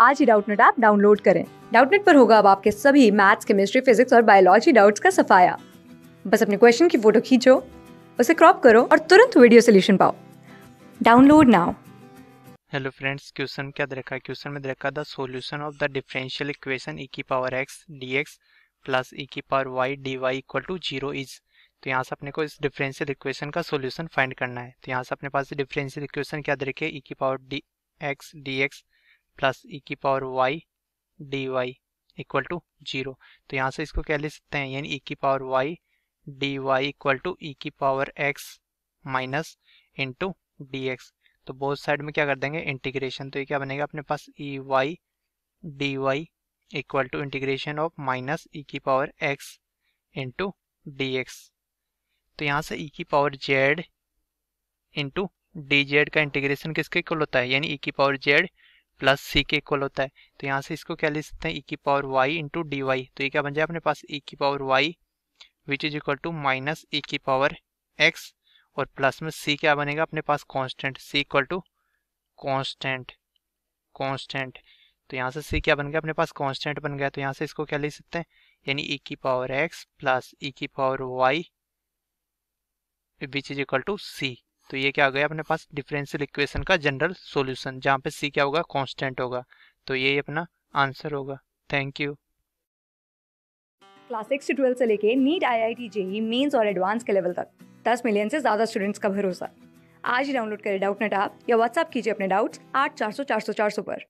आज ही Doubtnut app download करें डाउटनेट पर होगा अब आपके सभी मैथ्स केमिस्ट्री फिजिक्स और बायोलॉजी डाउट्स का सफाया बस अपने क्वेश्चन की फोटो खींचो उसे क्रॉप करो और तुरंत वीडियो सोल्यूशन पाओ download now hello friends question क्या रखा क्वेश्चन में रखा था solution of the differential equation e e की power x d x plus e की power y d y equal to zero is तो यहाँ से अपने को इस डिफरेंशियल इक्वेशन का सॉल्यूशन फाइंड करना है तो यहाँ से अपने पास डिफरेंशियल इक्वेशन क्या दे रखी ई e की power d x d x plus e e की power y d y equal to zero तो यहाँ से इसको क्या लिख सकते हैं यानी ई e की power y d y equal to e की power x minus into d x तो बोथ साइड में क्या कर देंगे इंटीग्रेशन तो ये क्या बनेगा अपने पास e y d y equal to integration of minus e की power x into d x तो यहाँ से ई e की power z into d z का इंटीग्रेशन किसके इक्वल होता है यानी ई की पावर जेड प्लस सी के इक्वल होता है तो यहाँ से इसको क्या लिख सकते हैं ई e की power y into d y तो ये क्या बन जाए अपने पास ई e की power y which is equal to minus e की पावर एक्स और प्लस में सी क्या बनेगा अपने पास constant C equal to constant constant तो यहाँ से सी क्या बन गया अपने पास कॉन्स्टेंट बन गया तो यहाँ से इसको क्या लिख सकते हैं यानी ई e की पावर एक्स प्लस ई की power y which is equal to c तो ये क्या आ गया अपने पास डिफरेंशियल इक्वेशन का जनरल सॉल्यूशन जहाँ पे सी क्या होगा कांस्टेंट होगा तो ये अपना आंसर होगा थैंक यू क्लास सिक्स से ट्वेल्थ से लेके NEET I I T JEE mains और एडवांस के लेवल तक दस मिलियन से ज़्यादा स्टूडेंट्स का भरोसा आज ही डाउनलोड करें डाउट नेट आप या व्हाट्सअप कीजिए अपने डाउट्स आठ चार सौ चार सौ चार सौ पर